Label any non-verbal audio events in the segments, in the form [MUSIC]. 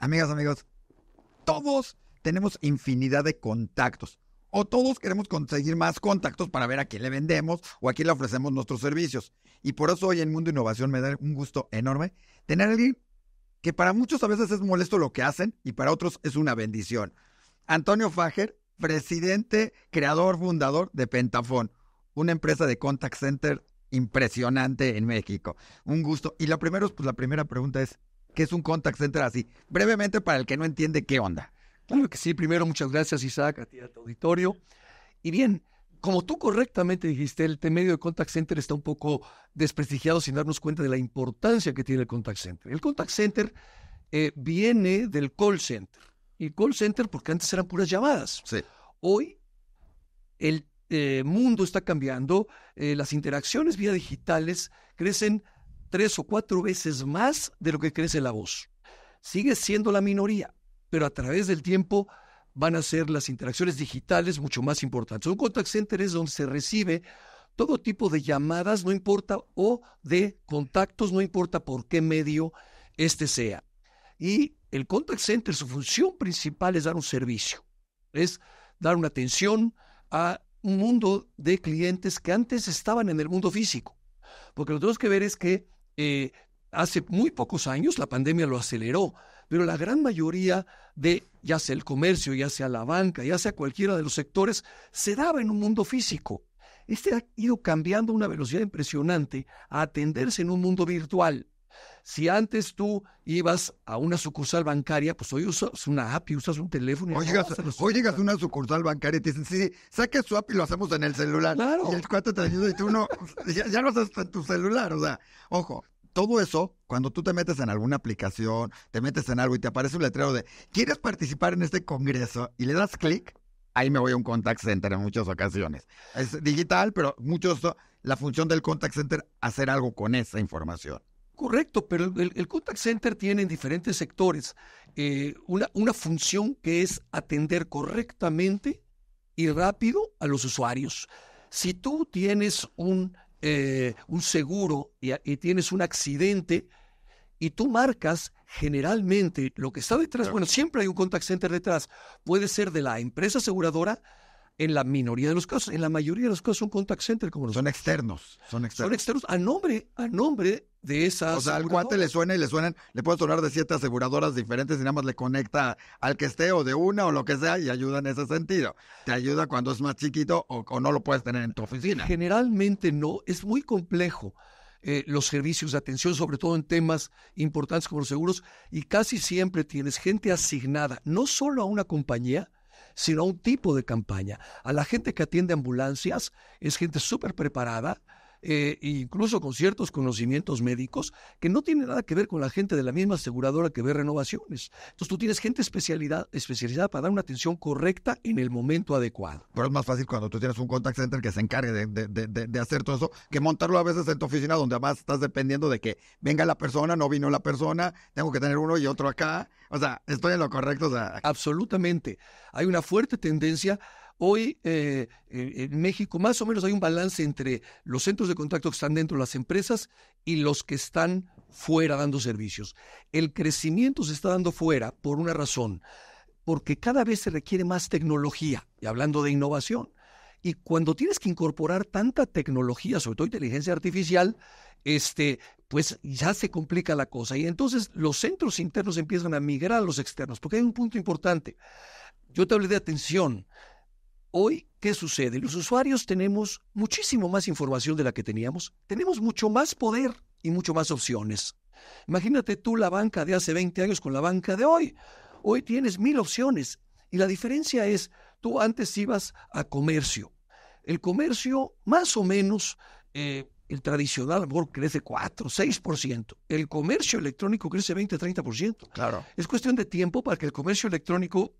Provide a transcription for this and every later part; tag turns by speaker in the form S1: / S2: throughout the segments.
S1: Amigas, amigos, todos tenemos infinidad de contactos. O todos queremos conseguir más contactos para ver a quién le vendemos o a quién le ofrecemos nuestros servicios. Y por eso hoy en Mundo Innovación me da un gusto enorme tener a alguien que para muchos a veces es molesto lo que hacen y para otros es una bendición. Antonio Fager, presidente, creador, fundador de Pentafón, una empresa de contact center impresionante en México. Un gusto. Y la primero, pues la primera pregunta es, que es un contact center así. Brevemente para el que no entiende qué onda. Claro que sí. Primero, muchas gracias, Isaac, a ti, a tu auditorio. Y bien, como tú correctamente dijiste, el
S2: medio de contact center está un poco desprestigiado sin darnos cuenta de la importancia que tiene el contact center. El contact center eh, viene del call center. Y call center porque antes eran puras llamadas. Hoy el eh, mundo está cambiando, eh, las interacciones vía digitales crecen tres o cuatro veces más de lo que crece la voz. Sigue siendo la minoría, pero a través del tiempo van a ser las interacciones digitales mucho más importantes. Un contact center es donde se recibe todo tipo de llamadas, no importa, o de contactos, no importa por qué medio este sea. Y el contact center, su función principal es dar un servicio, es dar una atención a un mundo de clientes que antes estaban en el mundo físico. Porque lo que tenemos que ver es que eh, hace muy pocos años la pandemia lo aceleró, pero la gran mayoría de, ya sea el comercio, ya sea la banca, ya sea cualquiera de los sectores, se daba en un mundo físico. Este ha ido cambiando a una velocidad impresionante a atenderse en un mundo virtual. Si antes tú ibas a una sucursal bancaria, pues hoy usas una app y usas un teléfono. hoy, llegas,
S1: a una sucursal bancaria y te dicen, sí, saca su app y lo hacemos en el celular. Y el cuate te y tú no, [LAUGHS] ya, lo haces en tu celular. O sea, ojo, todo eso, cuando tú te metes en alguna aplicación, te metes en algo y te aparece un letrero de, ¿quieres participar en este congreso? Y le das clic, ahí me voy a un contact center en muchas ocasiones. Es digital, pero muchos la función del contact center, hacer algo con esa información.
S2: Correcto, pero el, contact center tiene en diferentes sectores eh, una, una, función que es atender correctamente y rápido a los usuarios. Si tú tienes un, eh, un seguro y, tienes un accidente y tú marcas generalmente lo que está detrás, bueno, siempre hay un contact center detrás, puede ser de la empresa aseguradora, en la minoría de los casos, en la mayoría de los casos son contact center como Son
S1: externos, son externos. Son externos a nombre, a nombre de esas. O sea, al guante le suena y le suenan, le puedes hablar de siete aseguradoras diferentes y nada más le conecta al que esté o de una o lo que sea y ayuda en ese sentido. Te ayuda cuando es más chiquito o, no lo puedes tener en tu oficina. Generalmente
S2: no, es muy complejo. Eh, los servicios de atención, sobre todo en temas importantes como los seguros, y casi siempre tienes gente asignada, no solo a una compañía, sino un tipo de campaña. A la gente que atiende ambulancias es gente súper preparada, eh, incluso con ciertos conocimientos médicos, que no tiene nada que ver con la gente de la misma aseguradora que ve renovaciones. Entonces tú tienes gente especialidad, especializada para dar una atención
S1: correcta en el momento adecuado. Pero es más fácil cuando tú tienes un contact center que se encargue de, hacer todo eso, que montarlo a veces en tu oficina donde además estás dependiendo de que venga la persona, no vino la persona, tengo que tener uno y otro acá. O sea, estoy en lo correcto. O sea... Absolutamente. Hay
S2: una fuerte tendencia Hoy eh, en México más o menos hay un balance entre los centros de contacto que están dentro de las empresas y los que están fuera dando servicios. El crecimiento se está dando fuera por una razón, porque cada vez se requiere más tecnología, y hablando de innovación. Y cuando tienes que incorporar tanta tecnología, sobre todo inteligencia artificial, este, pues ya se complica la cosa. Y entonces los centros internos empiezan a migrar a los externos, porque hay un punto importante. Yo te hablé de atención. Hoy, ¿qué sucede? Los usuarios tenemos muchísimo más información de la que teníamos, tenemos mucho más poder y mucho más opciones. Imagínate tú la banca de hace 20 años con la banca de hoy. Hoy tienes mil opciones y la diferencia es, tú antes ibas a comercio. El comercio, más o menos, eh, el tradicional a lo mejor crece 4, 6%. El comercio electrónico crece 20, 30%. Claro. Es cuestión de tiempo para que el comercio electrónico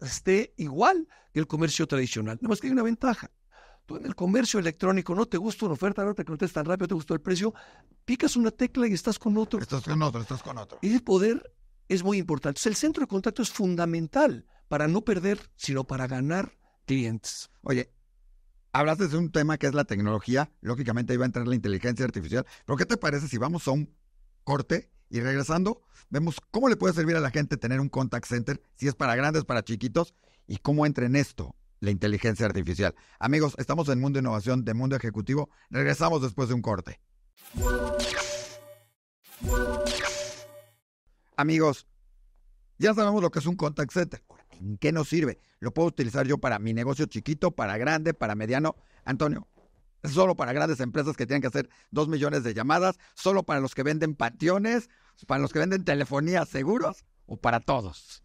S2: esté igual que el comercio tradicional. Nada más que hay una ventaja. Tú en el comercio electrónico no te gusta una oferta, no te contestas tan rápido, te gustó el precio, picas una tecla y estás con otro. Estás con otro, estás con otro. Y el poder es muy importante. el centro de contacto es fundamental para no perder,
S1: sino para ganar clientes. Oye, hablaste de un tema que es la tecnología, lógicamente iba a entrar la inteligencia artificial, pero ¿qué te parece si vamos a un corte y regresando, vemos cómo le puede servir a la gente tener un contact center, si es para grandes, para chiquitos, y cómo entra en esto la inteligencia artificial. Amigos, estamos en Mundo Innovación de Mundo Ejecutivo. Regresamos después de un corte. Amigos, ya sabemos lo que es un contact center. ¿En qué nos sirve? ¿Lo puedo utilizar yo para mi negocio chiquito, para grande, para mediano? Antonio, ¿es solo para grandes empresas que tienen que hacer dos millones de llamadas? ¿Solo para los que venden pationes? Pues, ¿Para los que venden telefonía seguros o para todos?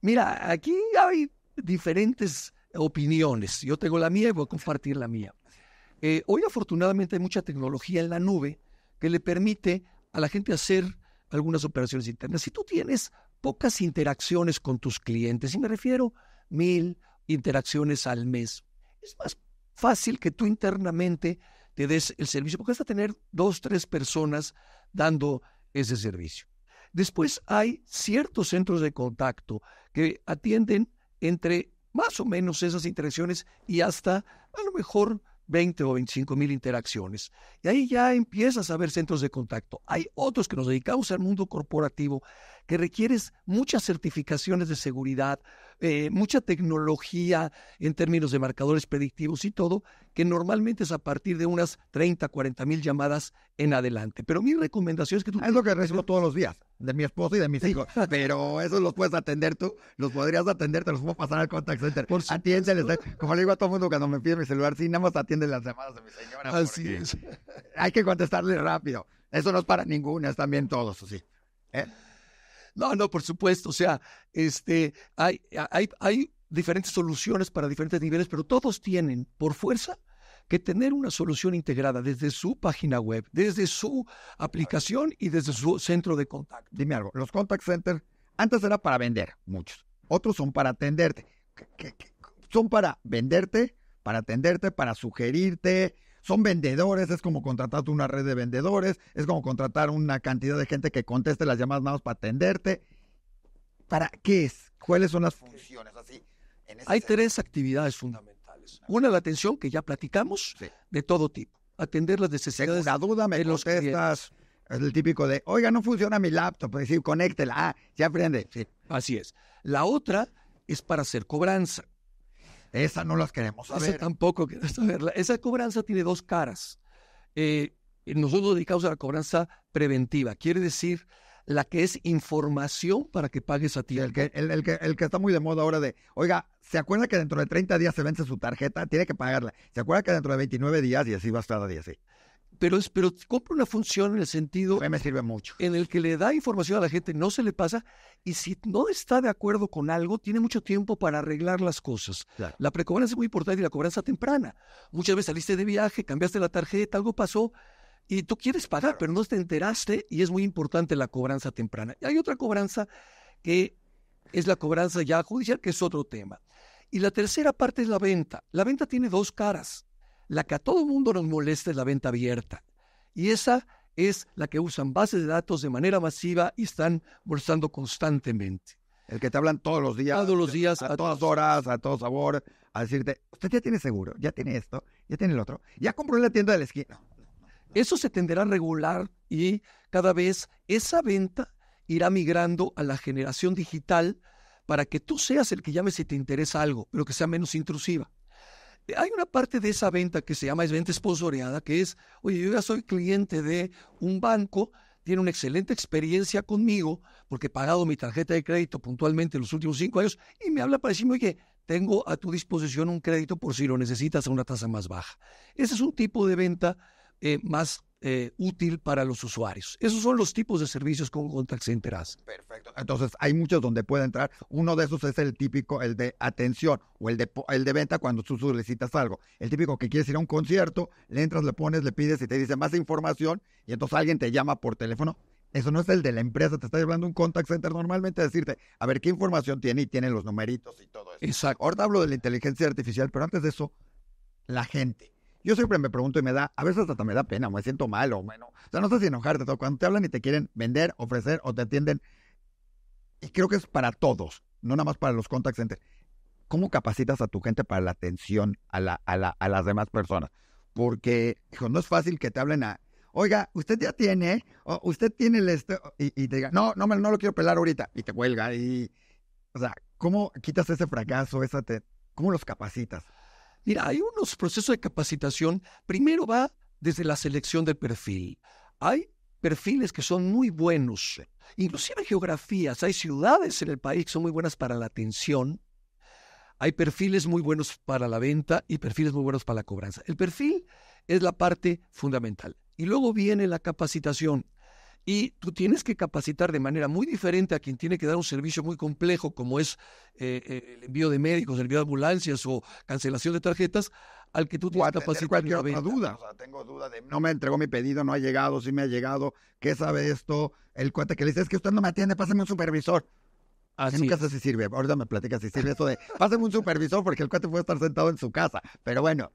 S1: Mira,
S2: aquí hay diferentes opiniones. Yo tengo la mía y voy a compartir la mía. Eh, hoy afortunadamente hay mucha tecnología en la nube que le permite a la gente hacer algunas operaciones internas. Si tú tienes pocas interacciones con tus clientes, y me refiero mil interacciones al mes, es más fácil que tú internamente te des el servicio, porque vas a tener dos, tres personas dando ese servicio. Después hay ciertos centros de contacto que atienden entre más o menos esas interacciones y hasta a lo mejor 20 o 25 mil interacciones. Y ahí ya empiezas a ver centros de contacto. Hay otros que nos dedicamos al mundo corporativo que requieres muchas certificaciones de seguridad, eh, mucha tecnología en términos de marcadores predictivos y todo, que normalmente es a partir de unas 30, 40 mil llamadas en adelante. Pero mi recomendación es que tú... Ah, es lo que recibo todos los días,
S1: de mi esposo y de mis hijos. [LAUGHS] Pero eso los puedes atender tú, los podrías atender, te los puedo pasar al contact center. Por Atiéndeles. ¿eh? Como le digo a todo el mundo cuando me pide mi celular, sí, nada más atiende las llamadas de mi señora. Así es. Hay que contestarle rápido. Eso no es para ninguna, es también todos, sí. ¿eh? No, no, por supuesto. O sea, este, hay, hay, hay
S2: diferentes soluciones para diferentes niveles, pero todos tienen, por fuerza, que tener una solución
S1: integrada desde su página web, desde su aplicación y desde su centro de contacto. Dime algo, los contact centers antes era para vender, muchos. Otros son para atenderte. Son para venderte, para atenderte, para sugerirte, son vendedores, es como contratar una red de vendedores, es como contratar una cantidad de gente que conteste las llamadas para atenderte. ¿Para qué es? ¿Cuáles son las funciones? Así,
S2: Hay tres actividades fundamentales. Una, la atención, que ya platicamos, de todo tipo.
S1: Atender las necesidades. La duda me los contestas. Es el típico de, oiga, no funciona mi laptop. Pues decir, conéctela. Ah, ya aprende. Así es. La otra es para hacer cobranza. Esa no las queremos saber. Esa tampoco saberla. Esa cobranza tiene dos
S2: caras. Eh, nosotros dedicamos a la cobranza preventiva, quiere decir
S1: la que es información para que pagues a ti. El que, el, que, el que está muy de moda ahora de, oiga, ¿se acuerda que dentro de 30 días se vence su tarjeta? Tiene que pagarla. ¿Se acuerda que dentro de 29 días y así va a día? Sí pero, es, pero compra una función en el sentido... me sirve mucho. En el que le da
S2: información a la gente, no se le pasa, y si no está de acuerdo con algo, tiene mucho tiempo para arreglar las cosas. La precobranza es muy importante y la cobranza temprana. Muchas veces saliste de viaje, cambiaste la tarjeta, algo pasó, y tú quieres pagar, pero no te enteraste, y es muy importante la cobranza temprana. Y hay otra cobranza que es la cobranza ya judicial, que es otro tema. Y la tercera parte es la venta. La venta tiene dos caras. La que a todo mundo nos molesta es la venta abierta. Y esa es la que usan bases de datos de manera masiva
S1: y están bolsando constantemente. El que te hablan todos los días. Todos los días. A, todas horas, a todo sabor, a decirte, usted ya tiene seguro, ya tiene esto, ya tiene el otro, ya compró en la tienda de la esquina. Eso se tenderá a regular y cada vez esa venta
S2: irá migrando a la generación digital para que tú seas el que llame si te interesa algo, pero que sea menos intrusiva hay una parte de esa venta que se llama es venta esponsoreada, que es, oye, yo ya soy cliente de un banco, tiene una excelente experiencia conmigo, porque he pagado mi tarjeta de crédito puntualmente en los últimos cinco años, y me habla para decirme, oye, tengo a tu disposición un crédito por si lo necesitas a una tasa más baja. Ese es un tipo de venta eh, más eh, útil para los usuarios. Esos son los tipos de servicios que un contact center hace. Perfecto. Entonces,
S1: hay muchos donde puede entrar. Uno de esos es el típico, el de atención o el de, el de venta cuando tú solicitas algo. El típico que quieres ir a un concierto, le entras, le pones, le pides y te dice más información y entonces alguien te llama por teléfono. Eso no es el de la empresa, te está hablando un contact center normalmente a decirte, a ver qué información tiene y tiene los numeritos y todo eso. Exacto. Ahora hablo de la inteligencia artificial, pero antes de eso, la gente yo siempre me pregunto y me da, a veces hasta me da pena, me siento mal o bueno. O sea, no sé si enojarte, todo. cuando te hablan y te quieren vender, ofrecer o te atienden. Y creo que es para todos, no nada más para los contact centers. ¿Cómo capacitas a tu gente para la atención a, la, a, la, las demás personas? Porque, hijo, no es fácil que te hablen a, oiga, usted ya tiene, usted tiene el este, y, te diga, no, no, me, no lo quiero pelar ahorita, y te cuelga. Y, o sea, ¿cómo quitas ese fracaso, esa cómo los capacitas? Mira, hay unos procesos de capacitación. Primero va
S2: desde la selección del perfil. Hay perfiles que son muy buenos, inclusive geografías. Hay ciudades en el país que son muy buenas para la atención. Hay perfiles muy buenos para la venta y perfiles muy buenos para la cobranza. El perfil es la parte fundamental. Y luego viene la capacitación y tú tienes que capacitar de manera muy diferente a quien tiene que dar un servicio muy complejo como es eh, eh, el envío de médicos,
S1: el envío de ambulancias o cancelación de tarjetas, al que tú tienes que capacitar. Cualquier duda. tengo duda de no me entregó mi pedido, no ha llegado, sí me ha llegado, ¿qué sabe esto? El cuate que le dice es que usted no me atiende, pásame un supervisor. Así nunca sé si sirve. Ahorita me platicas si sirve eso de pásame un supervisor porque el cuate puede estar sentado en su casa. Pero bueno.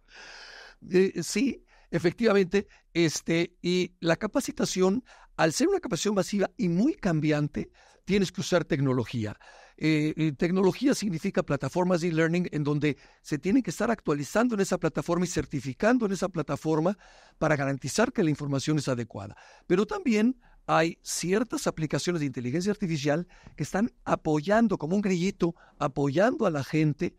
S1: Eh, sí,
S2: Efectivamente, este, y la capacitación, al ser una capacitación masiva y muy cambiante, tienes que usar tecnología. Eh, tecnología significa plataformas de e-learning en donde se tienen que estar actualizando en esa plataforma y certificando en esa plataforma para garantizar que la información es adecuada. Pero también hay ciertas aplicaciones de inteligencia artificial que están apoyando como un grillito, apoyando a la gente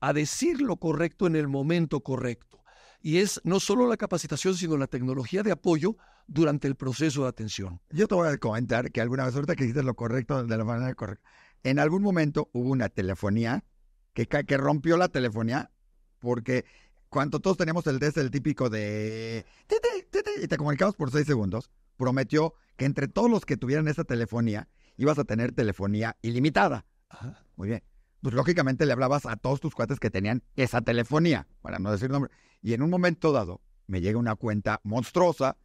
S2: a decir lo correcto en el momento correcto y es no solo la capacitación,
S1: sino la tecnología de apoyo durante el proceso de atención. Yo te voy a comentar que alguna vez, ahorita que hiciste lo correcto de la manera correcta, en algún momento hubo una telefonía que, que rompió la telefonía porque cuando todos teníamos el test, el típico de... Y te comunicamos por seis segundos, prometió que entre todos los que tuvieran esa telefonía, ibas a tener telefonía ilimitada. Muy bien pues lógicamente le hablabas a todos tus cuates que tenían esa telefonía, para no decir nombre. Y en un momento dado me llega una cuenta monstruosa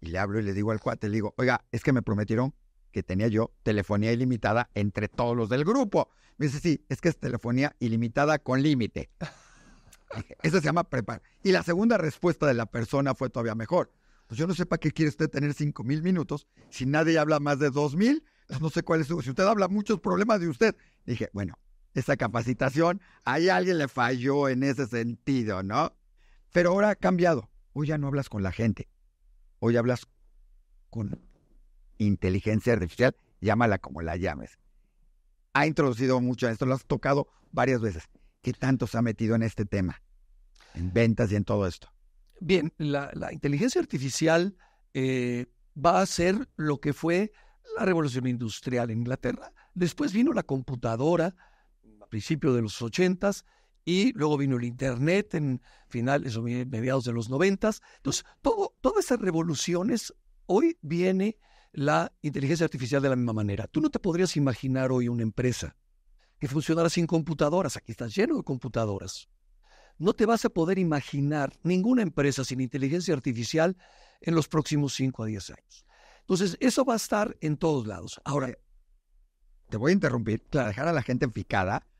S1: y le hablo y le digo al cuate, le digo, oiga, es que me prometieron que tenía yo telefonía ilimitada entre todos los del grupo. Me dice, sí, es que es telefonía ilimitada con límite. [LAUGHS] Eso se llama prepar. Y la segunda respuesta de la persona fue todavía mejor. Pues yo no sé para qué quiere usted tener cinco mil minutos si nadie habla más de dos mil. Pues, no sé cuál es su... Si usted habla muchos problemas de usted. Dije, bueno, esa capacitación. Ahí alguien le falló en ese sentido, ¿no? Pero ahora ha cambiado. Hoy ya no hablas con la gente. Hoy hablas con inteligencia artificial, llámala como la llames. Ha introducido mucho en esto, lo has tocado varias veces. ¿Qué tanto se ha metido en este tema? En ventas y en todo esto.
S2: Bien, la, inteligencia artificial eh, va a ser lo que fue la revolución industrial en Inglaterra. Después vino la computadora, Principio de los 80 y luego vino el Internet en finales o mediados de los 90. Entonces, todo, todas esas revoluciones, hoy viene la inteligencia artificial de la misma manera. Tú no te podrías imaginar hoy una empresa que funcionara sin computadoras. Aquí estás lleno de computadoras. No te vas a poder imaginar ninguna empresa sin inteligencia artificial en los próximos 5 a 10 años. Entonces, eso va a estar en todos lados.
S1: Ahora. Te voy a interrumpir, para dejar a la gente en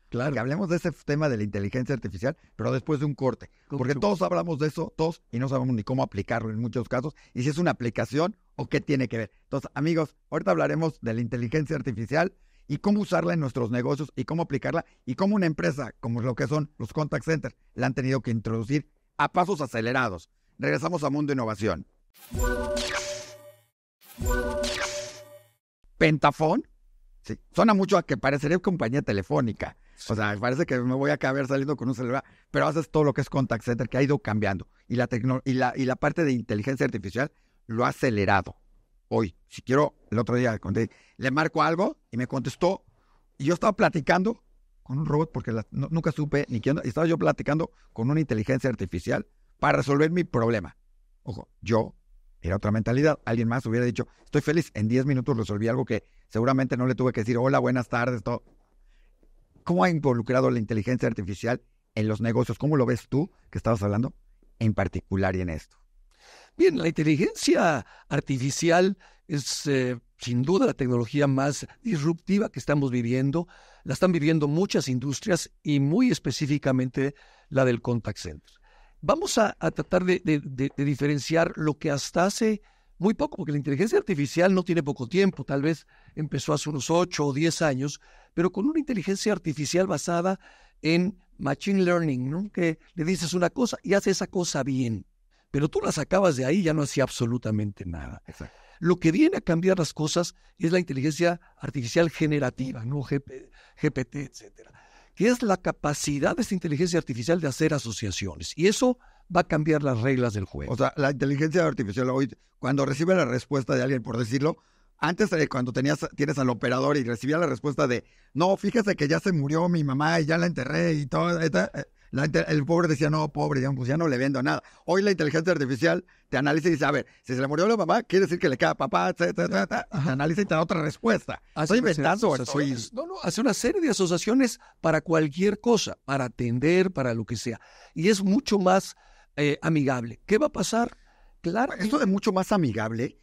S1: Claro. Que hablemos de ese tema de la inteligencia artificial, pero después de un corte. Porque todos hablamos de eso, todos, y no sabemos ni cómo aplicarlo en muchos casos, y si es una aplicación o qué tiene que ver. Entonces, amigos, ahorita hablaremos de la inteligencia artificial y cómo usarla en nuestros negocios y cómo aplicarla y cómo una empresa como lo que son los contact centers la han tenido que introducir a pasos acelerados. Regresamos a Mundo Innovación. Pentafón, sí, suena mucho a que parecería compañía telefónica o sea, me parece que me voy a acabar saliendo con un celular, pero haces todo lo que es contact center que ha ido cambiando y la, y y la parte de inteligencia artificial lo ha acelerado. Hoy, si quiero, el otro día le marco algo y me contestó y yo estaba platicando con un robot porque nunca supe ni quién, y estaba yo platicando con una inteligencia artificial para resolver mi problema. Ojo, yo era otra mentalidad. Alguien más hubiera dicho, estoy feliz, en 10 minutos resolví algo que seguramente no le tuve que decir, hola, buenas tardes, todo cómo ha involucrado la inteligencia artificial en los negocios? ¿Cómo lo ves tú, que estabas hablando, en particular y en esto?
S2: Bien, la inteligencia artificial es eh, sin duda la tecnología más disruptiva que estamos viviendo. La están viviendo muchas industrias y muy específicamente la del contact center. Vamos a, tratar de diferenciar lo que hasta hace muy poco, porque la inteligencia artificial no tiene poco tiempo, tal vez empezó hace unos 8 o 10 años, pero con una inteligencia artificial basada en machine learning, ¿no? que le dices una cosa y hace esa cosa bien, pero tú la sacabas de ahí y ya no hacía absolutamente nada. Exacto. Lo que viene a cambiar las cosas es la inteligencia artificial generativa, ¿no? GPT, etcétera, que es la capacidad de
S1: esta inteligencia artificial de hacer asociaciones. Y eso va a cambiar las reglas del juego. O sea, la inteligencia artificial hoy, cuando recibe la respuesta de alguien, por decirlo, antes cuando tenías, tienes al operador y recibía la respuesta de, no, fíjese que ya se murió mi mamá y ya la enterré y todo, eh, eh", el pobre decía, no, pobre, pues ya, no le vendo nada. Hoy la inteligencia artificial te analiza y dice, a ver, si se le murió la mamá, quiere decir que le queda papá, ta, analiza y te da otra respuesta. Estoy inventando. Estoy... No, no, hace una serie de asociaciones para cualquier cosa, para
S2: atender, para lo que sea. Y es mucho más eh, amigable. ¿Qué va a pasar? Claro. Esto de mucho más amigable.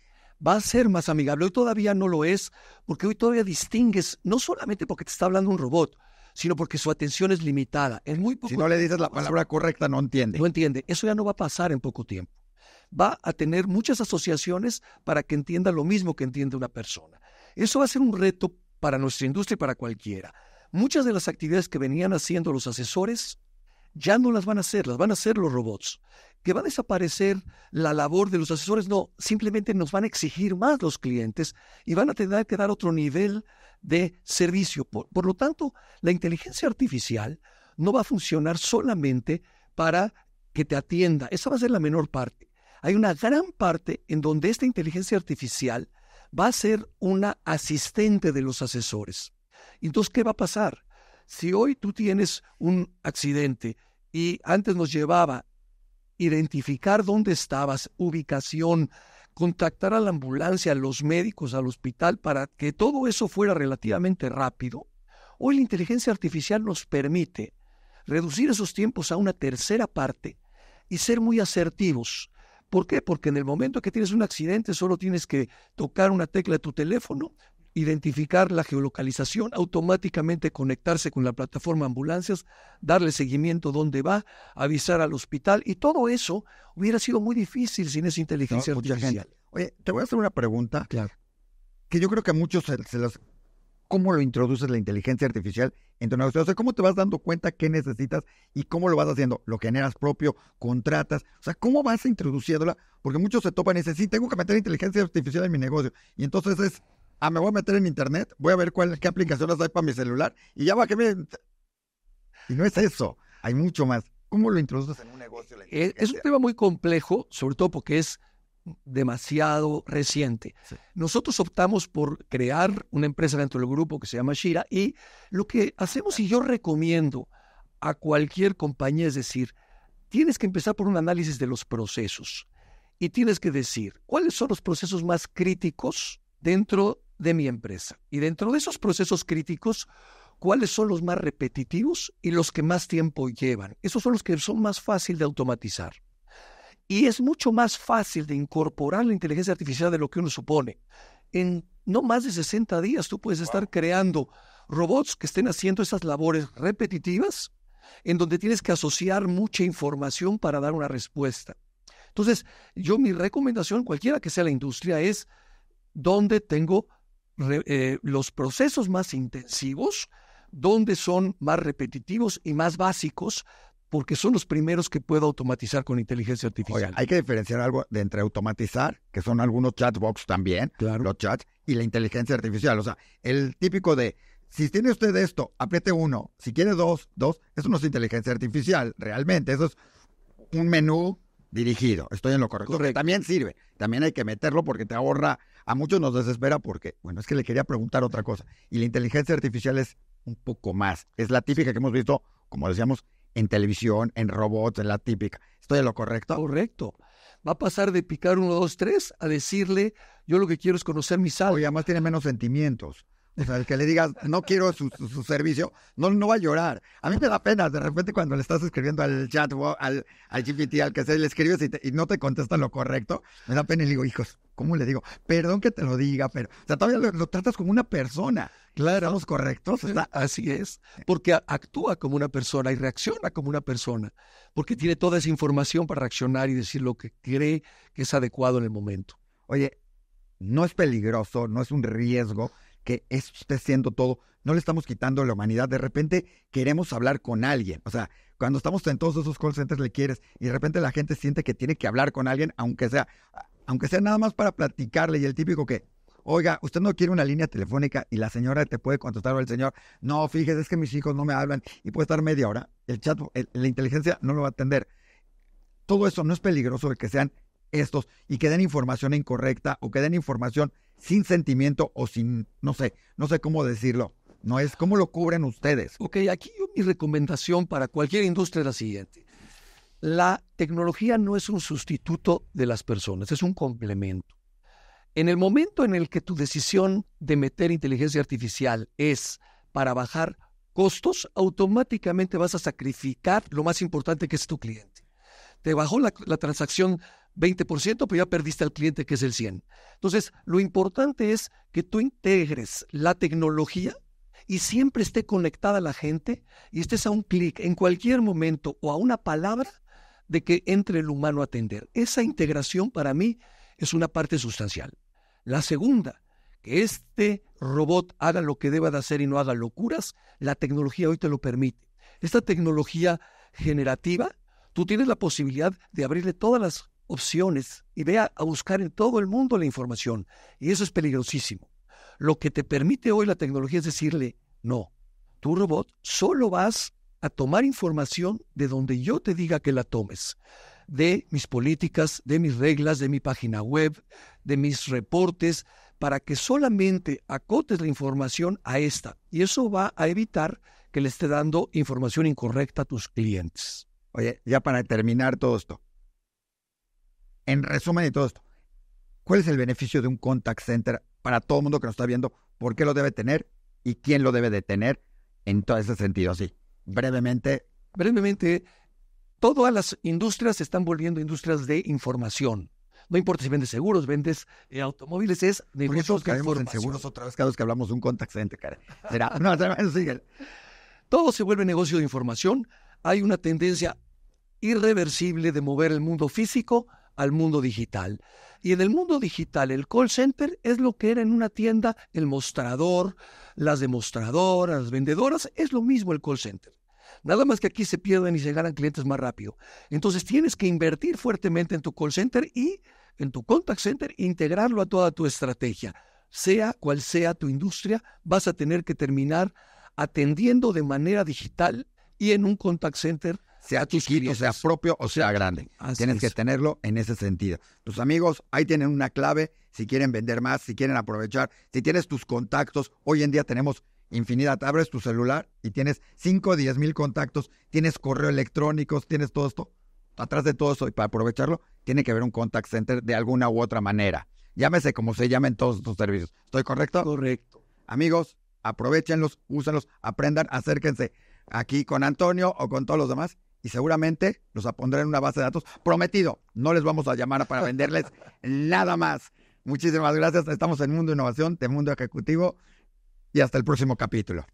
S2: Va a ser más amigable. Hoy todavía no lo es, porque hoy todavía distingues, no solamente porque te está hablando un robot, sino porque su atención es limitada. Es muy poco si no le dices la palabra correcta, no entiende. No entiende. Eso ya no va a pasar en poco tiempo. Va a tener muchas asociaciones para que entienda lo mismo que entiende una persona. Eso va a ser un reto para nuestra industria y para cualquiera. Muchas de las actividades que venían haciendo los asesores ya no las van a hacer, las van a hacer los robots. Que va a desaparecer la labor de los asesores, no, simplemente nos van a exigir más los clientes y van a tener que dar otro nivel de servicio. Por, lo tanto, la inteligencia artificial no va a funcionar solamente para que te atienda, esa va a ser la menor parte. Hay una gran parte en donde esta inteligencia artificial va a ser una asistente de los asesores. Entonces, ¿qué va a pasar? Si hoy tú tienes un accidente y antes nos llevaba identificar dónde estabas, ubicación, contactar a la ambulancia, a los médicos, al hospital, para que todo eso fuera relativamente rápido, hoy la inteligencia artificial nos permite reducir esos tiempos a una tercera parte y ser muy asertivos. ¿Por qué? Porque en el momento que tienes un accidente solo tienes que tocar una tecla de tu teléfono, identificar la geolocalización, automáticamente conectarse con la plataforma ambulancias, darle seguimiento dónde va, avisar al hospital y todo eso hubiera sido muy difícil sin esa
S1: inteligencia artificial. Oye, te voy a hacer una pregunta. Claro. Que yo creo que a muchos se, se las cómo lo introduces la inteligencia artificial en tu negocio. O sea, cómo te vas dando cuenta qué necesitas y cómo lo vas haciendo. Lo generas propio, contratas. O sea, cómo vas introduciéndola. Porque muchos se topan y dicen, sí, tengo que meter inteligencia artificial en mi negocio. Y entonces es Ah, me voy a meter en internet, voy a ver cuál, qué aplicaciones hay para mi celular y ya va que me... Y no es eso, hay mucho más. ¿Cómo lo introduces en un negocio? Eh, es un tema muy complejo,
S2: sobre todo porque es demasiado reciente. Nosotros optamos por crear una empresa dentro del grupo que se llama Shira y lo que hacemos y yo recomiendo a cualquier compañía es decir, tienes que empezar por un análisis de los procesos y tienes que decir cuáles son los procesos más críticos dentro de mi empresa. Y dentro de esos procesos críticos, ¿cuáles son los más repetitivos y los que más tiempo llevan? Esos son los que son más fáciles de automatizar. Y es mucho más fácil de incorporar la inteligencia artificial de lo que uno supone. En no más de 60 días tú puedes estar creando robots que estén haciendo esas labores repetitivas en donde tienes que asociar mucha información para dar una respuesta. Entonces, yo mi recomendación, cualquiera que sea la industria, es dónde tengo eh, los procesos más intensivos, donde son más repetitivos y más básicos,
S1: porque son los primeros que puedo automatizar con inteligencia artificial. hay que diferenciar algo de entre automatizar, que son algunos chatbots también, los chats, y la inteligencia artificial. O sea, el típico de, si tiene usted esto, apriete uno, si quiere dos, dos, eso no es inteligencia artificial, realmente, eso es un menú dirigido. Estoy en lo correcto. también sirve. También hay que meterlo porque te ahorra. A muchos nos desespera porque, bueno, es que le quería preguntar otra cosa. Y la inteligencia artificial es un poco más. Es la típica que hemos visto, como decíamos, en televisión, en robots, en la típica. ¿Estoy en lo correcto? Correcto. Va a pasar de picar uno, dos, tres a decirle, yo lo que quiero es conocer mi sal. Y además tiene menos sentimientos. [LAUGHS] el que le digas, no quiero su, servicio, no, no va a llorar. A mí me da pena, de repente cuando le estás escribiendo al chat, al, al GPT, al que se le escribes y, no te contesta lo correcto, me da pena y le digo, hijos, ¿cómo le digo? Perdón que te lo diga, pero, o sea, todavía lo, tratas como una persona. Claro. ¿Estamos correctos? Así es, porque actúa como una persona y reacciona
S2: como una persona, porque tiene toda esa información para reaccionar y decir lo que cree que es
S1: adecuado en el momento. Oye, no es peligroso, no es un riesgo que esté siendo todo, no le estamos quitando la humanidad, de repente queremos hablar con alguien, o sea, cuando estamos en todos esos call centers le quieres y de repente la gente siente que tiene que hablar con alguien, aunque sea, aunque sea nada más para platicarle y el típico que, oiga, usted no quiere una línea telefónica y la señora te puede contestar o el señor, no, fíjese, es que mis hijos no me hablan y puede estar media hora, el chat, la inteligencia no lo va a atender. Todo eso no es peligroso de que sean estos y que den información incorrecta o que den información sin sentimiento o sin, no sé, no sé cómo decirlo. No es cómo lo cubren ustedes.
S2: Ok, aquí mi recomendación para cualquier industria es la siguiente. La tecnología no es un sustituto de las personas, es un complemento. En el momento en el que tu decisión de meter inteligencia artificial es para bajar costos, automáticamente vas a sacrificar lo más importante que es tu cliente. Te bajó la, la transacción 20%, pero ya perdiste al cliente que es el 100%. Entonces, lo importante es que tú integres la tecnología y siempre esté conectada la gente y estés a un clic en cualquier momento o a una palabra de que entre el humano a atender. Esa integración para mí es una parte sustancial. La segunda, que este robot haga lo que deba de hacer y no haga locuras, la tecnología hoy te lo permite. Esta tecnología generativa, tú tienes la posibilidad de abrirle todas las opciones y ve a, a buscar en todo el mundo la información. Y eso es peligrosísimo. Lo que te permite hoy la tecnología es decirle, no, tu robot solo vas a tomar información de donde yo te diga que la tomes, de mis políticas, de mis reglas, de mi página web, de mis reportes, para que solamente acotes la información a esta. Y eso va a evitar que le esté dando información incorrecta a tus
S1: clientes. Oye, ya para terminar todo esto, en resumen de todo esto, ¿cuál es el beneficio de un contact center para todo el mundo que nos está viendo? ¿Por qué lo debe tener y quién lo debe de tener en todo ese sentido? Así, brevemente. Brevemente, todas las industrias se están volviendo industrias de información.
S2: No importa si vendes seguros, vendes eh, automóviles, es de Por eso caemos seguros otra vez cada vez que hablamos de un contact center, cara. [LAUGHS] Todo se vuelve negocio de información. Hay una tendencia irreversible de mover el mundo físico al mundo digital. Y en el mundo digital, el call center es lo que era en una tienda el mostrador, las demostradoras, las vendedoras, es lo mismo el call center. Nada más que aquí se pierden y se ganan clientes más rápido. Entonces tienes que invertir fuertemente en tu call center y en tu contact center integrarlo a toda tu estrategia. Sea cual sea tu industria, vas a tener que terminar atendiendo de manera digital y en un contact
S1: center sea chiquito, sea propio o sea grande. Tienes que tenerlo en ese sentido. Tus amigos, ahí tienen una clave si quieren vender más, si quieren aprovechar, si tienes tus contactos. Hoy en día tenemos infinidad. Abres tu celular y tienes 5 o 10 mil contactos, tienes correo electrónico, tienes todo esto. Atrás de todo eso, y para aprovecharlo, tiene que haber un contact center de alguna u otra manera. Llámese como se llamen todos estos servicios. ¿Estoy correcto? Correcto. Amigos, aprovechenlos, úsenlos, aprendan, acérquense aquí con Antonio o con todos los demás y seguramente los pondré en una base de datos. Prometido, no les vamos a llamar para [LAUGHS] venderles nada más. Muchísimas gracias. Estamos en Mundo Innovación, de Mundo Ejecutivo y hasta el próximo capítulo.